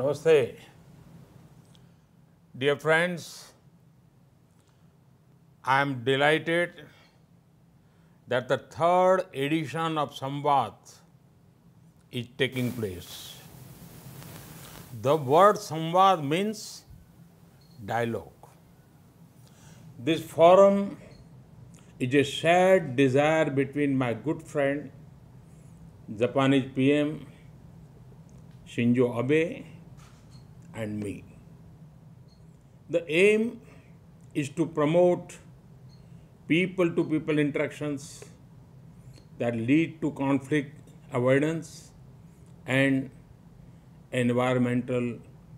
Namaste. Dear friends, I am delighted that the third edition of Samvat is taking place. The word Samvad means dialogue. This forum is a shared desire between my good friend, Japanese PM Shinzo Abe, and me. The aim is to promote people to people interactions that lead to conflict avoidance and environmental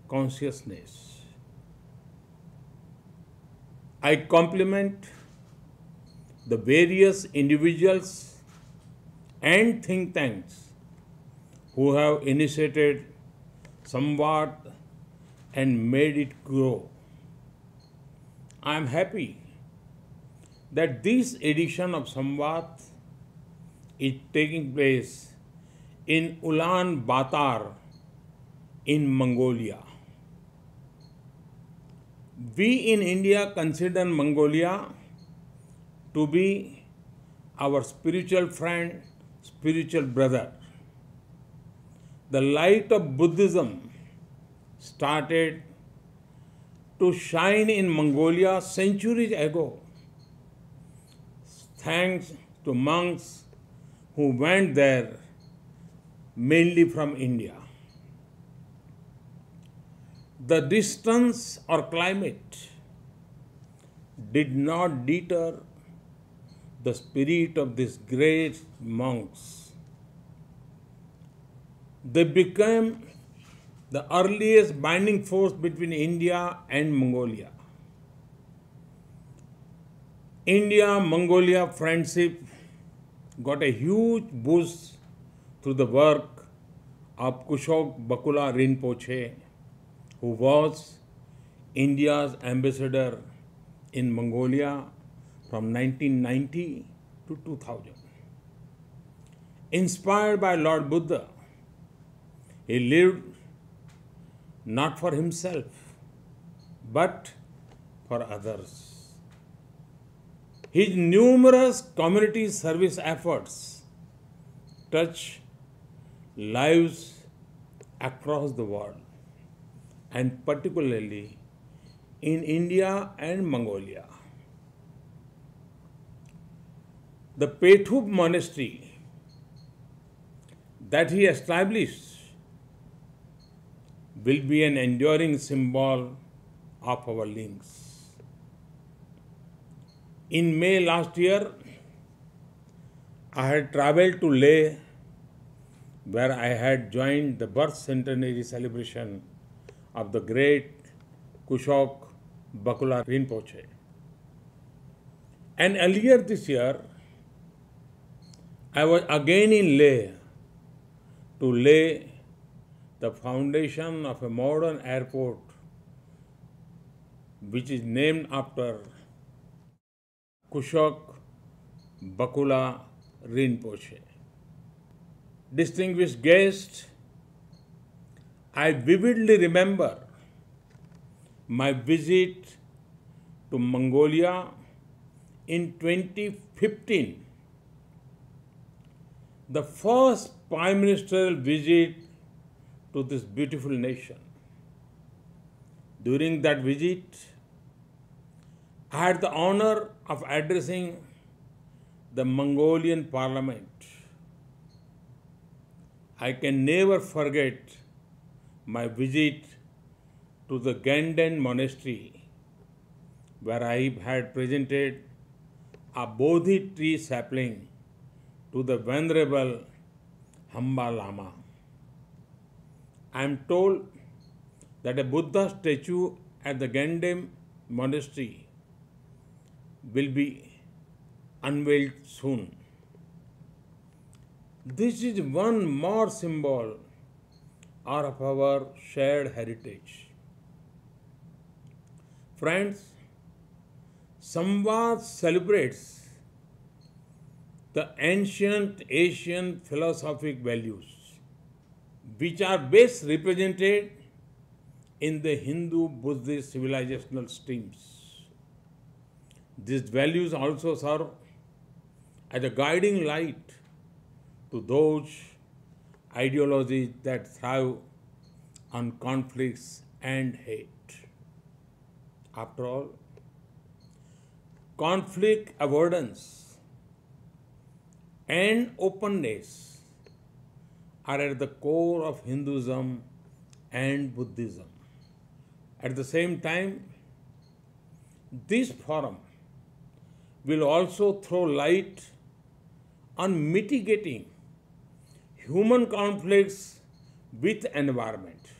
consciousness. I compliment the various individuals and think tanks who have initiated somewhat and made it grow. I am happy that this edition of Samvat is taking place in Ulan Batar in Mongolia. We in India consider Mongolia to be our spiritual friend, spiritual brother. The light of Buddhism started to shine in Mongolia centuries ago, thanks to monks who went there mainly from India. The distance or climate did not deter the spirit of these great monks. They became the earliest binding force between India and Mongolia. India Mongolia friendship got a huge boost through the work of Kushok Bakula Rinpoche, who was India's ambassador in Mongolia from 1990 to 2000. Inspired by Lord Buddha, he lived not for himself, but for others. His numerous community service efforts touch lives across the world and particularly in India and Mongolia. The Pethub monastery that he established will be an enduring symbol of our links. In May last year, I had traveled to Leh where I had joined the birth centenary celebration of the great Kushok Bakula Rinpoche. And earlier this year, I was again in Leh to lay the foundation of a modern airport which is named after Kushok Bakula Rinpoche. Distinguished guests, I vividly remember my visit to Mongolia in 2015. The first prime ministerial visit to this beautiful nation. During that visit, I had the honor of addressing the Mongolian parliament. I can never forget my visit to the Ganden monastery where I had presented a Bodhi tree sapling to the venerable Hamba Lama. I am told that a Buddha statue at the Gandem monastery will be unveiled soon. This is one more symbol of our shared heritage. Friends, Samvad celebrates the ancient Asian philosophic values which are best represented in the Hindu Buddhist civilizational streams. These values also serve as a guiding light to those ideologies that thrive on conflicts and hate. After all, conflict avoidance and openness are at the core of Hinduism and Buddhism. At the same time, this forum will also throw light on mitigating human conflicts with environment,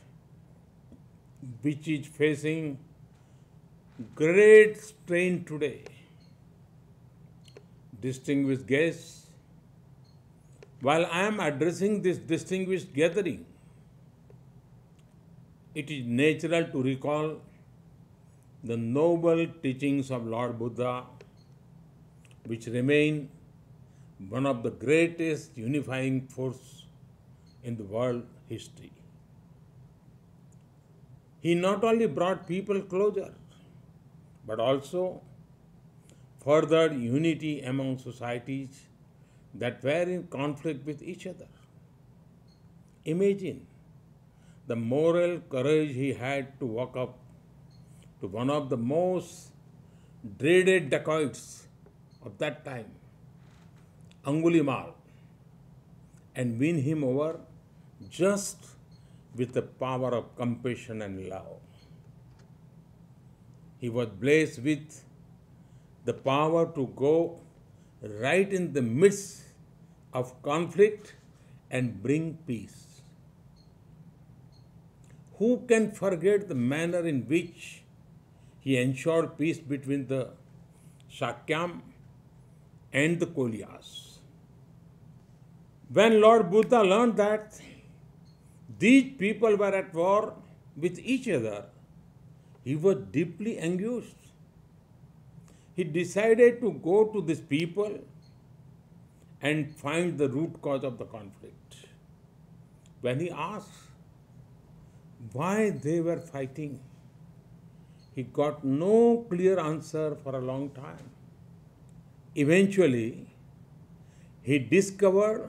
which is facing great strain today. Distinguished guests, while I am addressing this distinguished gathering, it is natural to recall the noble teachings of Lord Buddha, which remain one of the greatest unifying force in the world history. He not only brought people closer, but also furthered unity among societies that were in conflict with each other. Imagine the moral courage he had to walk up to one of the most dreaded dacoits of that time, Angulimal, and win him over just with the power of compassion and love. He was blessed with the power to go right in the midst of conflict and bring peace. Who can forget the manner in which he ensured peace between the Shakyam and the Kolyas? When Lord Buddha learned that these people were at war with each other, he was deeply anguished he decided to go to these people and find the root cause of the conflict. When he asked why they were fighting, he got no clear answer for a long time. Eventually, he discovered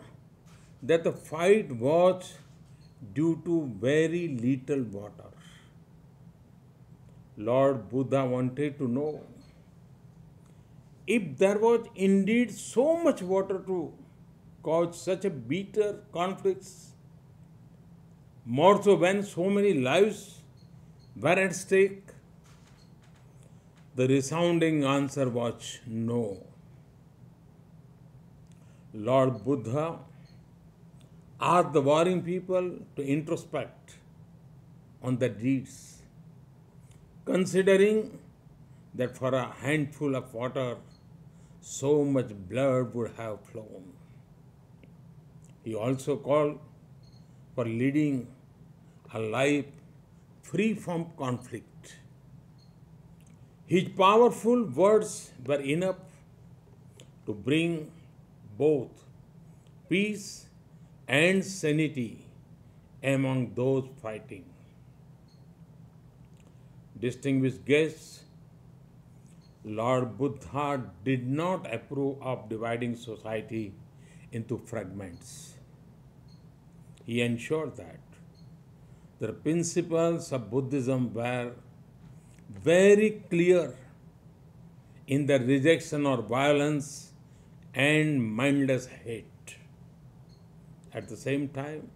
that the fight was due to very little water. Lord Buddha wanted to know if there was indeed so much water to cause such a bitter conflicts, more so when so many lives were at stake, the resounding answer was no. Lord Buddha asked the warring people to introspect on their deeds, considering that for a handful of water so much blood would have flown. He also called for leading a life free from conflict. His powerful words were enough to bring both peace and sanity among those fighting. Distinguished guests Lord Buddha did not approve of dividing society into fragments. He ensured that the principles of Buddhism were very clear in the rejection of violence and mindless hate. At the same time,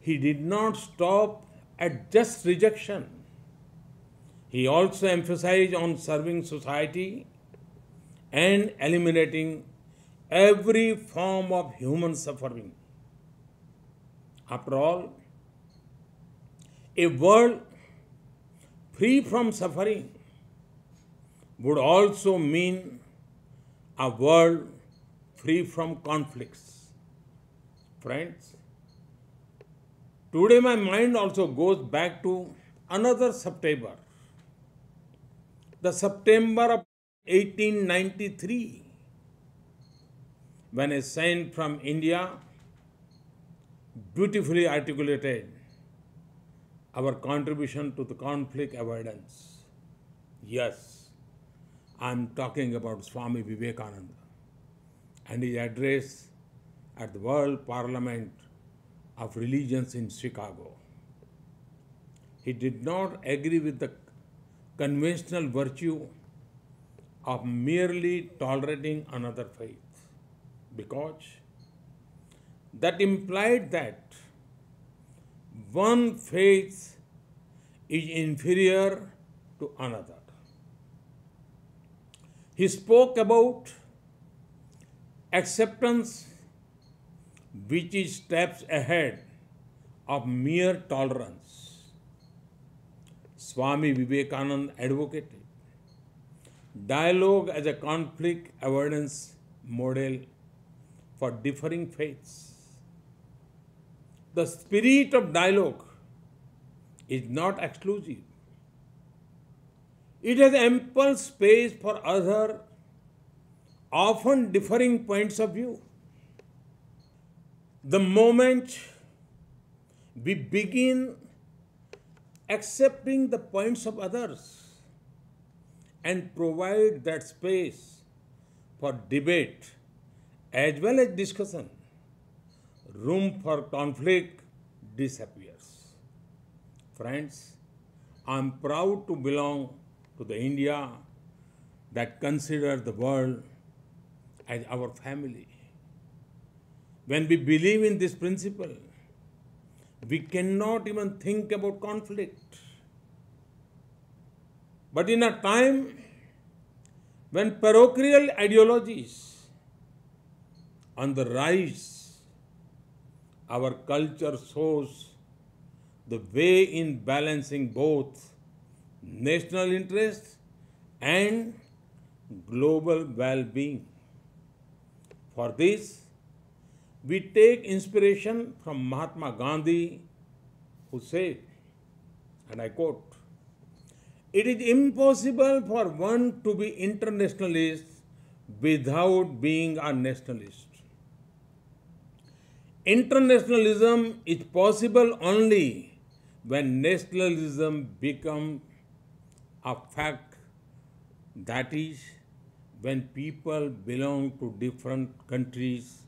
he did not stop at just rejection he also emphasized on serving society and eliminating every form of human suffering. After all, a world free from suffering would also mean a world free from conflicts. Friends, today my mind also goes back to another September the September of 1893, when a saint from India beautifully articulated our contribution to the conflict avoidance. Yes, I am talking about Swami Vivekananda and his address at the World Parliament of Religions in Chicago. He did not agree with the conventional virtue of merely tolerating another faith because that implied that one faith is inferior to another. He spoke about acceptance which is steps ahead of mere tolerance Swami Vivekanand advocated. Dialogue as a conflict avoidance model for differing faiths. The spirit of dialogue is not exclusive. It has ample space for other, often differing points of view. The moment we begin accepting the points of others and provide that space for debate as well as discussion, room for conflict disappears. Friends, I am proud to belong to the India that considers the world as our family. When we believe in this principle, we cannot even think about conflict. But in a time when parochial ideologies on the rise, our culture shows the way in balancing both national interests and global well-being. For this, we take inspiration from Mahatma Gandhi, who said, and I quote, It is impossible for one to be internationalist without being a nationalist. Internationalism is possible only when nationalism becomes a fact, that is, when people belong to different countries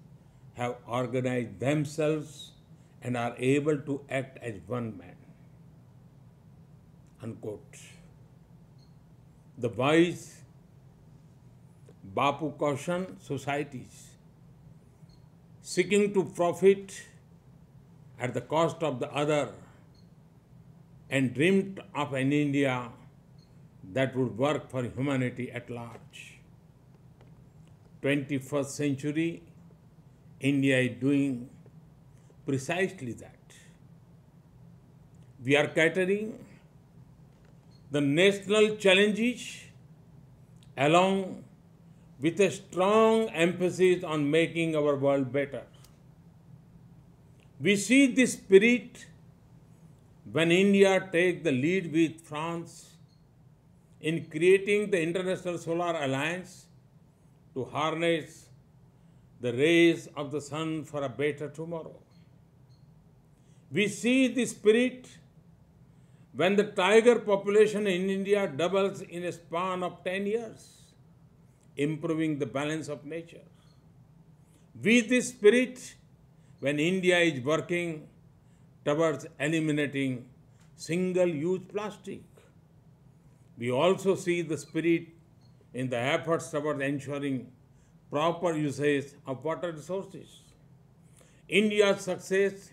have organized themselves and are able to act as one man. Unquote. The wise Bapu Kaushan societies seeking to profit at the cost of the other and dreamed of an India that would work for humanity at large. 21st century India is doing precisely that. We are catering the national challenges along with a strong emphasis on making our world better. We see this spirit when India takes the lead with France in creating the International Solar Alliance to harness the rays of the sun for a better tomorrow. We see the spirit when the tiger population in India doubles in a span of 10 years, improving the balance of nature. We the spirit when India is working towards eliminating single-use plastic. We also see the spirit in the efforts towards ensuring proper usage of water resources. India's success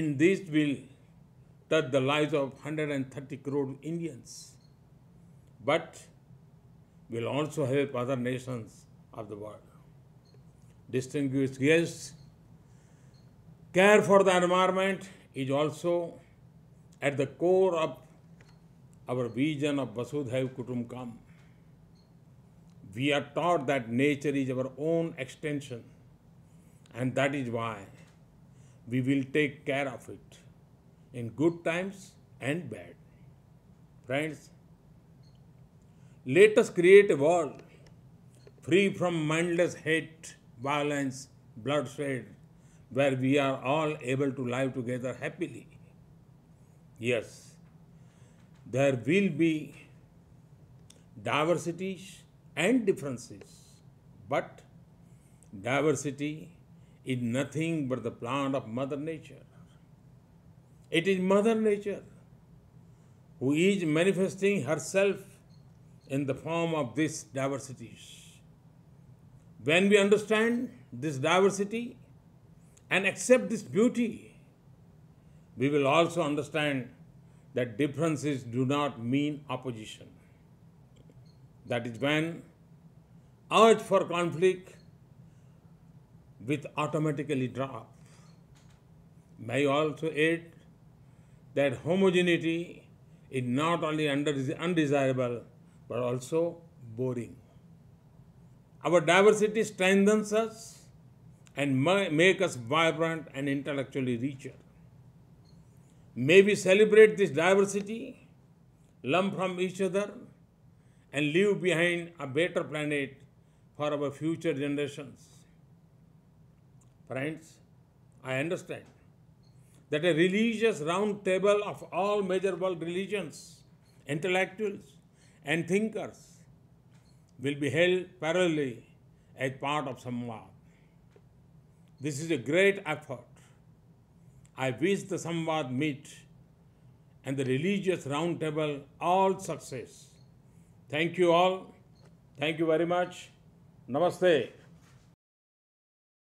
in this will touch the lives of 130 crore Indians, but will also help other nations of the world. Distinguished guests, care for the environment is also at the core of our vision of Vasudhaiv Kam. We are taught that nature is our own extension, and that is why we will take care of it in good times and bad. Friends, let us create a world free from mindless hate, violence, bloodshed, where we are all able to live together happily. Yes, there will be diversities and differences, but diversity is nothing but the plant of Mother Nature. It is Mother Nature who is manifesting herself in the form of these diversities. When we understand this diversity and accept this beauty, we will also understand that differences do not mean opposition. That is when urge for conflict with automatically drop. May also add that homogeneity is not only undesirable but also boring. Our diversity strengthens us and make us vibrant and intellectually richer. May we celebrate this diversity, learn from each other, and leave behind a better planet for our future generations. Friends, I understand that a religious roundtable of all major world religions, intellectuals, and thinkers will be held parallelly as part of Samvad. This is a great effort. I wish the Samvad meet and the religious roundtable all success. Thank you all. Thank you very much. Namaste.